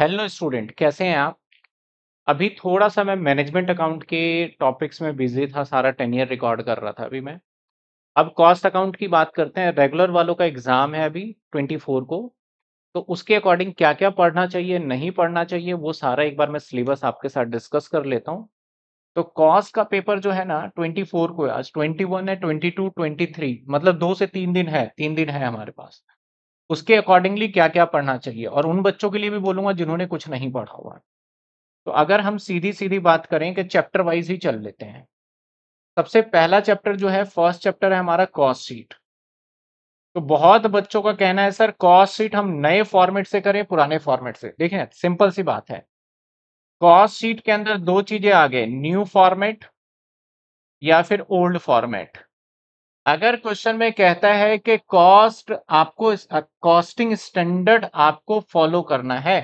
hello student कैसे हैं आप अभी थोड़ा सा मैं मैनेजमेंट अकाउंट के टॉपिक्स में बिजी था सारा टेन ईयर रिकॉर्ड कर रहा था अभी मैं अब कॉस्ट अकाउंट की बात करते हैं रेगुलर वालों का एग्ज़ाम है अभी ट्वेंटी फोर को तो उसके अकॉर्डिंग क्या क्या पढ़ना चाहिए नहीं पढ़ना चाहिए वो सारा एक बार मैं सिलेबस आपके साथ डिस्कस कर लेता हूँ तो कॉस्ट का पेपर जो है ना ट्वेंटी फोर को है आज ट्वेंटी वन है ट्वेंटी टू ट्वेंटी थ्री मतलब दो से तीन दिन है तीन दिन है हमारे पास उसके अकॉर्डिंगली क्या क्या पढ़ना चाहिए और उन बच्चों के लिए भी बोलूंगा जिन्होंने कुछ नहीं पढ़ा हुआ तो अगर हम सीधी सीधी बात करें कि चैप्टर वाइज ही चल लेते हैं सबसे पहला चैप्टर जो है फर्स्ट चैप्टर है हमारा कॉस्ट सीट तो बहुत बच्चों का कहना है सर कॉस्ट सीट हम नए फॉर्मेट से करें पुराने फॉर्मेट से देखें सिंपल सी बात है कॉस्ट सीट के अंदर दो चीजें आ गए न्यू फॉर्मेट या फिर ओल्ड फॉर्मेट अगर क्वेश्चन में कहता है कि कॉस्ट आपको कॉस्टिंग स्टैंडर्ड आपको फॉलो करना है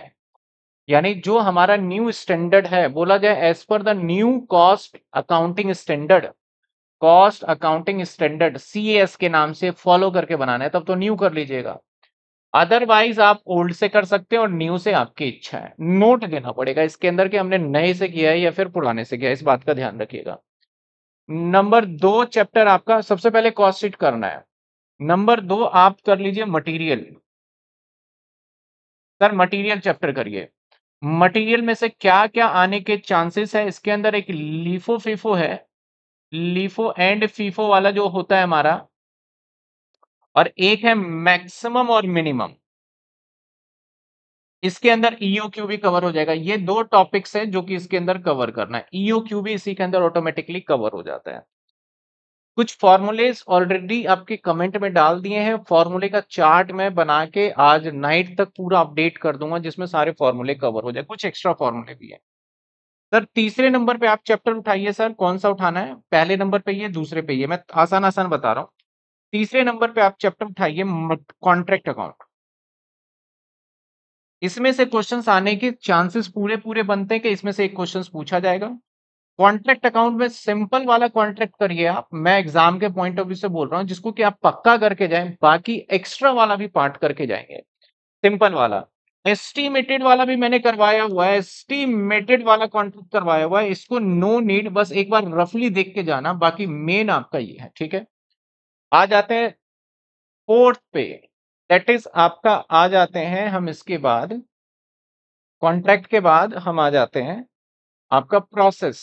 यानी जो हमारा न्यू स्टैंडर्ड है बोला जाए as per the new cost accounting standard cost accounting standard C के नाम से फॉलो करके बनाना है तब तो न्यू कर लीजिएगा अदरवाइज आप ओल्ड से कर सकते हैं और न्यू से आपकी इच्छा है नोट देना पड़ेगा इसके अंदर कि हमने नए से किया है या फिर पुराने से किया इस बात का ध्यान रखिएगा नंबर दो चैप्टर आपका सबसे पहले कॉस्ट शीट करना है नंबर दो आप कर लीजिए मटेरियल सर मटेरियल चैप्टर करिए मटेरियल में से क्या क्या आने के चांसेस है इसके अंदर एक लीफो फीफो है लीफो एंड फीफो वाला जो होता है हमारा और एक है मैक्सिमम और मिनिमम इसके अंदर ईओ e क्यू भी कवर हो जाएगा ये दो टॉपिक्स हैं जो कि इसके अंदर कवर करना है ईओ e क्यू भी इसी के अंदर ऑटोमेटिकली कवर हो जाता है कुछ फॉर्मूलेज ऑलरेडी आपके कमेंट में डाल दिए हैं फॉर्मूले का चार्ट मैं बना के आज नाइट तक पूरा अपडेट कर दूंगा जिसमें सारे फॉर्मूले कवर हो जाए कुछ एक्स्ट्रा फॉर्मूले भी है सर तीसरे नंबर पे आप चैप्टर उठाइए सर कौन सा उठाना है पहले नंबर पे ये दूसरे पे ये मैं आसान आसान बता रहा हूँ तीसरे नंबर पे आप चैप्टर उठाइए कॉन्ट्रैक्ट अकाउंट इसमें से क्वेश्चन आने के चांसेस पूरे पूरे बनते हैं कि इसमें से एक क्वेश्चन पूछा जाएगा कॉन्ट्रैक्ट अकाउंट में सिंपल वाला कॉन्ट्रैक्ट करिए आप मैं एग्जाम के पॉइंट ऑफ व्यू से बोल रहा हूँ जिसको कि आप पक्का करके जाए बाकी एक्स्ट्रा वाला भी पार्ट करके जाएंगे सिंपल वाला एस्टीमेटेड वाला भी मैंने करवाया हुआ है एस्टीमेटेड वाला कॉन्ट्रैक्ट करवाया हुआ है इसको नो no नीड बस एक बार रफली देख के जाना बाकी मेन आपका ये है ठीक है आ जाते हैं फोर्थ पे दैट इज आपका आ जाते हैं हम इसके बाद कॉन्ट्रैक्ट के बाद हम आ जाते हैं आपका प्रोसेस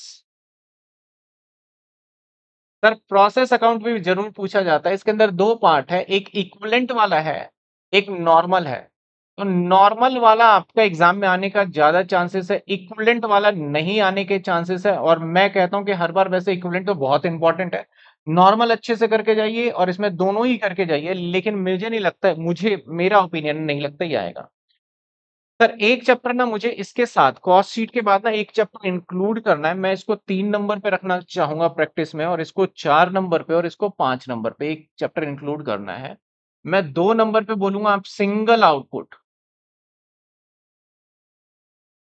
सर प्रोसेस अकाउंट भी जरूर पूछा जाता है इसके अंदर दो पार्ट है एक इक्वलेंट वाला है एक नॉर्मल है तो नॉर्मल वाला आपका एग्जाम में आने का ज्यादा चांसेस है इक्वलेंट वाला नहीं आने के चांसेस है और मैं कहता हूं कि हर बार वैसे इक्वलेंट तो बहुत इंपॉर्टेंट है नॉर्मल अच्छे से करके जाइए और इसमें दोनों ही करके जाइए लेकिन मुझे नहीं लगता मुझे मेरा ओपिनियन नहीं लगता ही आएगा सर एक चैप्टर ना मुझे इसके साथ कॉस्ट शीट के बाद ना एक चैप्टर इंक्लूड करना है मैं इसको तीन नंबर पे रखना चाहूंगा प्रैक्टिस में और इसको चार नंबर पे और इसको पांच नंबर पे एक चैप्टर इंक्लूड करना है मैं दो नंबर पे बोलूंगा आप single output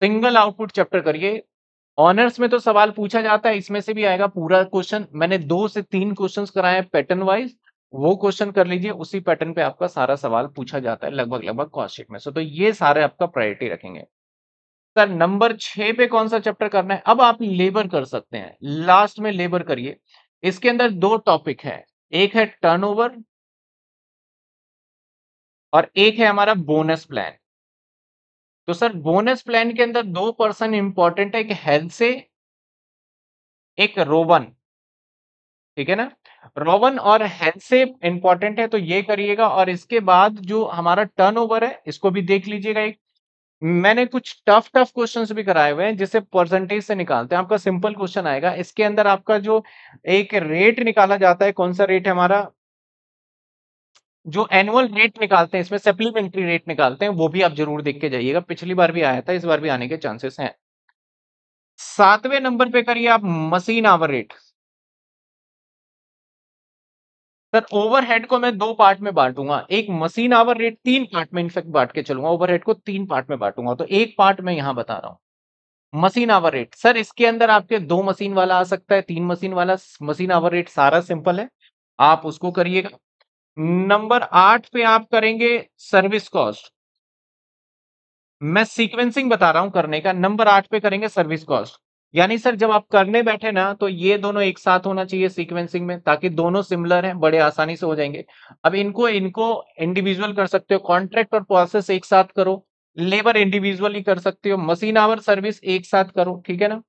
single output chapter करिए ऑनर्स में तो सवाल पूछा जाता है इसमें से भी आएगा पूरा क्वेश्चन मैंने दो से तीन क्वेश्चन कराए पैटर्न वाइज वो क्वेश्चन कर लीजिए उसी पैटर्न पे आपका सारा सवाल पूछा जाता है लगभग लगभग कॉन्स्टेट में सो तो ये सारे आपका प्रायोरिटी रखेंगे सर नंबर छह पे कौन सा चैप्टर करना है अब आप लेबर कर सकते हैं लास्ट में लेबर करिए इसके अंदर दो टॉपिक है एक है टर्नओवर और एक है हमारा बोनस प्लान तो सर बोनस प्लान के अंदर दो पर्सन इंपॉर्टेंट है एक हेल्थ से एक रोवन ठीक है ना रोवन और हेल्थ से इंपॉर्टेंट है तो ये करिएगा और इसके बाद जो हमारा टर्नओवर है इसको भी देख लीजिएगा एक मैंने कुछ टफ टफ क्वेश्चंस भी कराए हुए हैं जिसे परसेंटेज से निकालते हैं आपका सिंपल क्वेश्चन आएगा इसके अंदर आपका जो एक रेट निकाला जाता है कौन सा रेट है हमारा जो एनुअल रेट निकालते हैं इसमें सप्लीमेंट्री रेट निकालते हैं वो भी आप जरूर देख के जाइएगा पिछली बार भी आया था इस बार भी आने के चांसेस हैं सातवें नंबर पे करिए आप machine hour rate sir overhead को मैं दो पार्ट में बांटूंगा एक मशीन आवर रेट तीन पार्ट में इनफेक्ट बांट के चलूंगा ओवरहेड को तीन पार्ट में बांटूंगा तो एक पार्ट में यहां बता रहा हूं मशीन आवर रेट सर इसके अंदर आपके दो मशीन वाला आ सकता है तीन मशीन वाला मशीन आवर रेट सारा सिंपल है आप उसको करिएगा नंबर आठ पे आप करेंगे सर्विस कॉस्ट मैं सीक्वेंसिंग बता रहा हूं करने का नंबर आठ पे करेंगे सर्विस कॉस्ट यानी सर जब आप करने बैठे ना तो ये दोनों एक साथ होना चाहिए सीक्वेंसिंग में ताकि दोनों सिमिलर हैं बड़े आसानी से हो जाएंगे अब इनको इनको इंडिविजुअल कर सकते हो कॉन्ट्रैक्ट और प्रोसेस एक साथ करो लेबर इंडिविजुअली कर सकते हो मशीन आवर सर्विस एक साथ करो ठीक है ना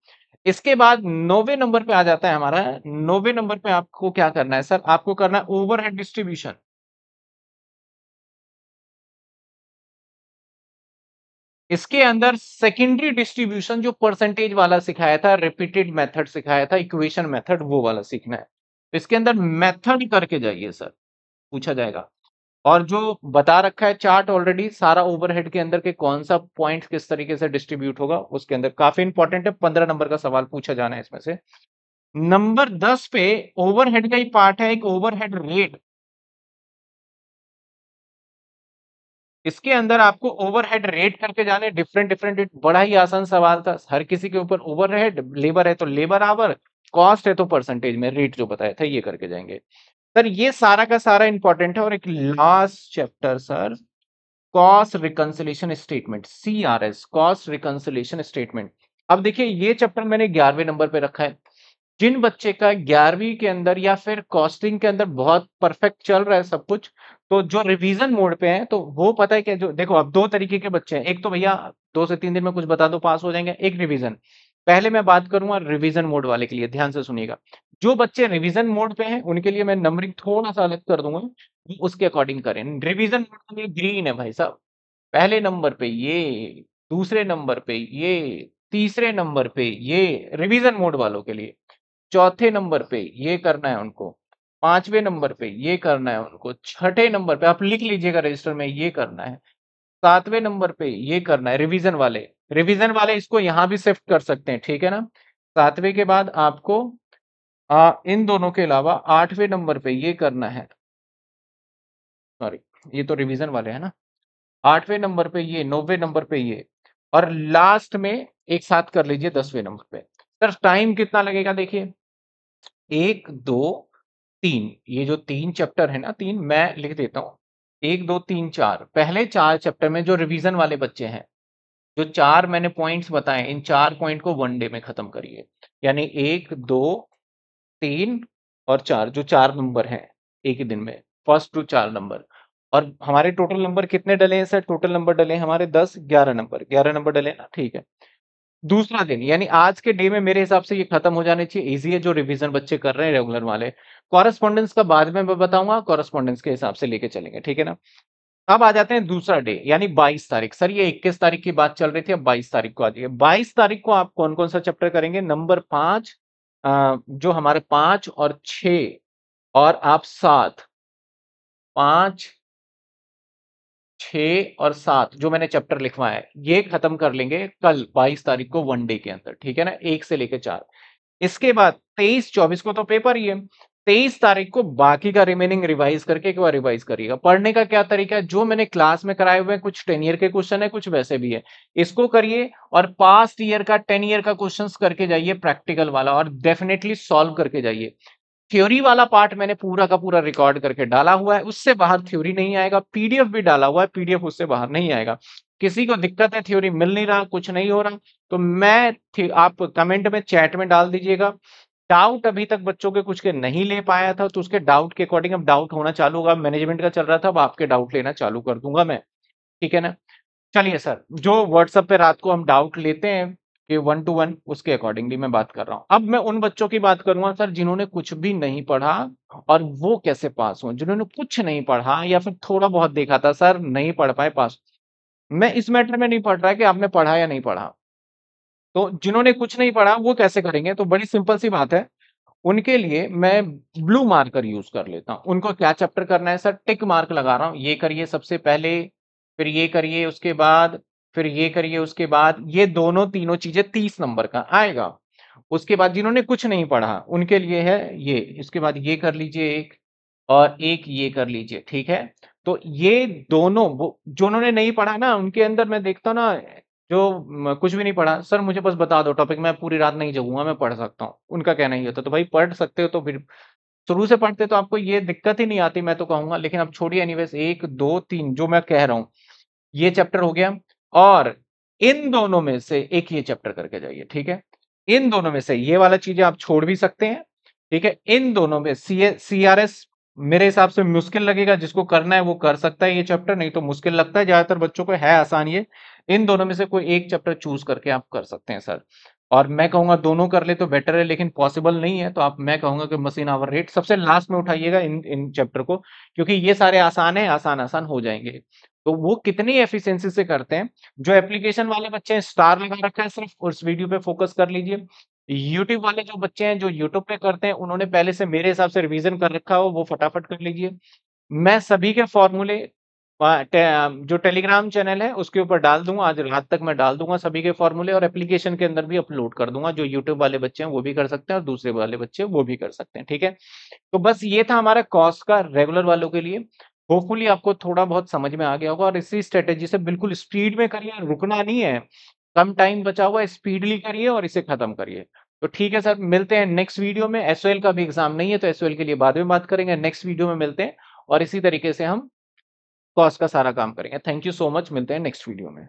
इसके बाद नौवे नंबर पे आ जाता है हमारा नौवे नंबर पे आपको क्या करना है सर आपको करना है ओवरहेड डिस्ट्रीब्यूशन इसके अंदर सेकेंडरी डिस्ट्रीब्यूशन जो परसेंटेज वाला सिखाया था रिपीटेड मेथड सिखाया था इक्वेशन मेथड वो वाला सीखना है तो इसके अंदर मेथड करके जाइए सर पूछा जाएगा और जो बता रखा है चार्ट ऑलरेडी सारा ओवरहेड के अंदर के कौन सा पॉइंट किस तरीके से डिस्ट्रीब्यूट होगा उसके अंदर काफी इंपॉर्टेंट है पंद्रह नंबर का सवाल पूछा जाना है इसमें से नंबर दस पे ओवरहेड का ही पार्ट है एक ओवरहेड रेट इसके अंदर आपको ओवरहेड रेट करके जाने डिफरेंट डिफरेंट रेट बड़ा ही आसान सवाल था हर किसी के ऊपर ओवरहेड लेबर है तो लेबर आवर कॉस्ट है तो परसेंटेज में रेट जो बताया था ये करके जाएंगे सर ये सारा का सारा इंपॉर्टेंट है और एक last chapter sir cost reconciliation statement C R S cost reconciliation statement अब देखिए ये चैप्टर मैंने ग्यारहवें नंबर पे रखा है जिन बच्चे का ग्यारहवीं के अंदर या फिर कॉस्टिंग के अंदर बहुत परफेक्ट चल रहा है सब कुछ तो जो रिवीजन मोड पे है तो वो पता है क्या जो देखो अब दो तरीके के बच्चे हैं एक तो भैया दो से तीन दिन में कुछ बता दो पास हो जाएंगे एक रिवीजन पहले मैं बात करूंगा रिवीजन मोड वाले के लिए ध्यान से सुनिएगा जो बच्चे रिवीजन मोड पे हैं उनके लिए मैं नंबरिंग थोड़ा सा अलग कर दूंगा उसके अकॉर्डिंग करें रिवीजन मोड में ग्रीन है भाई साहब पहले नंबर पे ये दूसरे नंबर पे ये तीसरे नंबर पे ये रिविजन मोड वालों के लिए चौथे नंबर पे ये करना है उनको पांचवे नंबर पे ये करना है उनको छठे नंबर पे आप लिख लीजिएगा रजिस्टर में ये करना है सातवें नंबर पे ये करना है रिवीजन वाले रिवीजन वाले इसको यहाँ भी शिफ्ट कर सकते हैं ठीक है ना सातवें के बाद आपको आ, इन दोनों के अलावा आठवें नंबर पे ये करना है सॉरी ये तो रिवीजन वाले है ना आठवें नंबर पे ये नौवे नंबर पे ये और लास्ट में एक साथ कर लीजिए दसवें नंबर पे सर टाइम कितना लगेगा देखिए एक दो तीन ये जो तीन चैप्टर है ना तीन मैं लिख देता हूँ एक दो तीन चार पहले चार चैप्टर में जो रिवीजन वाले बच्चे हैं जो चार मैंने पॉइंट्स बताए इन चार पॉइंट को वन डे में खत्म करिए यानी एक दो तीन और चार जो चार नंबर हैं एक ही दिन में फर्स्ट टू चार नंबर और हमारे टोटल नंबर कितने डले हैं सर टोटल नंबर डले हैं हमारे दस ग्यारह नंबर ग्यारह नंबर डले ना ठीक है दूसरा दिन यानी आज के डे में मेरे हिसाब से ये खत्म हो जाने चाहिए इजी है जो रिवीजन बच्चे कर रहे हैं रेगुलर वाले कॉरेस्पॉन्डेंस का बाद में मैं बताऊंगा कॉरेस्पॉन्डेंस के हिसाब से लेके चलेंगे ठीक है ना अब आ जाते हैं दूसरा डे यानी बाईस तारीख सर ये इक्कीस तारीख की बात चल रही थी अब बाईस तारीख को आ जाइए बाईस तारीख को आप कौन कौन सा चैप्टर करेंगे नंबर पांच जो हमारे पांच और छ और आप सात पांच छ और सात जो मैंने चैप्टर लिखवाया है ये खत्म कर लेंगे कल बाईस तारीख को वन डे के अंदर ठीक है ना एक से लेकर चार इसके बाद तेईस चौबीस को तो पेपर ही है तेईस तारीख को बाकी का रिमेनिंग रिवाइज करके एक बार रिवाइज करिएगा पढ़ने का क्या तरीका है जो मैंने क्लास में कराए हुए हैं कुछ टेन ईयर के क्वेश्चन है कुछ वैसे भी है इसको करिए और पास्ट ईयर का टेन ईयर का क्वेश्चन करके जाइए प्रैक्टिकल वाला और डेफिनेटली सॉल्व करके जाइए थ्योरी वाला पार्ट मैंने पूरा का पूरा रिकॉर्ड करके डाला हुआ है उससे बाहर थ्योरी नहीं आएगा पीडीएफ भी डाला हुआ है पीडीएफ उससे बाहर नहीं आएगा किसी को दिक्कत है थ्योरी मिल नहीं रहा कुछ नहीं हो रहा तो मैं आप कमेंट में चैट में डाल दीजिएगा डाउट अभी तक बच्चों के कुछ के नहीं ले पाया था तो उसके डाउट के अकॉर्डिंग अब डाउट होना चालू होगा मैनेजमेंट का चल रहा था अब आपके डाउट लेना चालू कर दूंगा मैं ठीक है ना चलिए सर जो व्हाट्सएप पे रात को हम डाउट लेते हैं कि वन टू वन उसके अकॉर्डिंगली मैं बात कर रहा हूँ अब मैं उन बच्चों की बात करूंगा सर जिन्होंने कुछ भी नहीं पढ़ा और वो कैसे पास हुए जिन्होंने कुछ नहीं पढ़ा या फिर थोड़ा बहुत देखा था सर नहीं पढ़ पाए पास मैं इस मैटर में नहीं पढ़ रहा कि आपने पढ़ा या नहीं पढ़ा तो जिन्होंने कुछ नहीं पढ़ा वो कैसे करेंगे तो बड़ी सिंपल सी बात है उनके लिए मैं ब्लू मार्कर यूज कर लेता हूं उनको क्या चैप्टर करना है सर टिक मार्क लगा रहा हूँ ये करिए सबसे पहले फिर ये करिए उसके बाद फिर ये करिए उसके बाद ये दोनों तीनों चीजें तीस नंबर का आएगा उसके बाद जिन्होंने कुछ नहीं पढ़ा उनके लिए है ये इसके बाद ये कर लीजिए एक और एक ये कर लीजिए ठीक है तो ये दोनों जो उन्होंने नहीं पढ़ा ना उनके अंदर मैं देखता हूँ ना जो कुछ भी नहीं पढ़ा सर मुझे बस बता दो टॉपिक मैं पूरी रात नहीं जगूंगा मैं पढ़ सकता हूँ उनका कहना ही होता तो भाई पढ़ सकते हो तो फिर शुरू से पढ़ते तो आपको ये दिक्कत ही नहीं आती मैं तो कहूंगा लेकिन अब छोड़िए एनीवेज एक दो तीन जो मैं कह रहा हूँ ये चैप्टर हो गया और इन दोनों में से एक ये चैप्टर करके जाइए ठीक है इन दोनों में से ये वाला चीजें आप छोड़ भी सकते हैं ठीक है इन दोनों में सी आर एस मेरे हिसाब से मुश्किल लगेगा जिसको करना है वो कर सकता है ये चैप्टर नहीं तो मुश्किल लगता है ज्यादातर बच्चों को है आसान ये इन दोनों में से कोई एक चैप्टर चूज करके आप कर सकते हैं सर और मैं कहूंगा दोनों कर ले तो बेटर है लेकिन पॉसिबल नहीं है तो आप मैं कहूंगा कि मशीन आवर रेट सबसे लास्ट में उठाइएगा इन इन चैप्टर को क्योंकि ये सारे आसान है आसान आसान हो जाएंगे तो वो कितनी एफिशिएंसी से करते हैं जो एप्लीकेशन वाले बच्चे हैं स्टार लगा रखा है सिर्फ उस वीडियो पे फोकस कर लीजिए यूट्यूब वाले जो बच्चे हैं जो यूट्यूब पे करते हैं उन्होंने पहले से मेरे हिसाब से रिविजन कर रखा हो वो फटाफट कर लीजिए मैं सभी के फॉर्मूले जो टेलीग्राम चैनल है उसके ऊपर डाल दूंगा आज रात तक मैं डाल दूंगा सभी के फॉर्मूले और एप्लीकेशन के अंदर भी अपलोड कर दूंगा जो यूट्यूब वाले बच्चे हैं वो भी कर सकते हैं और दूसरे वाले बच्चे वो भी कर सकते हैं ठीक है तो बस ये था हमारा कॉस्ट का रेगुलर वालों के लिए होपफुली आपको थोड़ा बहुत समझ में आ गया होगा और इसी स्ट्रेटेजी से बिल्कुल स्पीड में करिए रुकना नहीं है कम टाइम बचा हुआ स्पीडली करिए और इसे खत्म करिए तो ठीक है सर मिलते हैं नेक्स्ट वीडियो में एसओएल का भी एग्जाम नहीं है तो एसओएल के लिए बाद में बात करेंगे नेक्स्ट वीडियो में मिलते हैं और इसी तरीके से हम कॉस्ट तो का सारा काम करेंगे थैंक यू सो मच मिलते हैं नेक्स्ट वीडियो में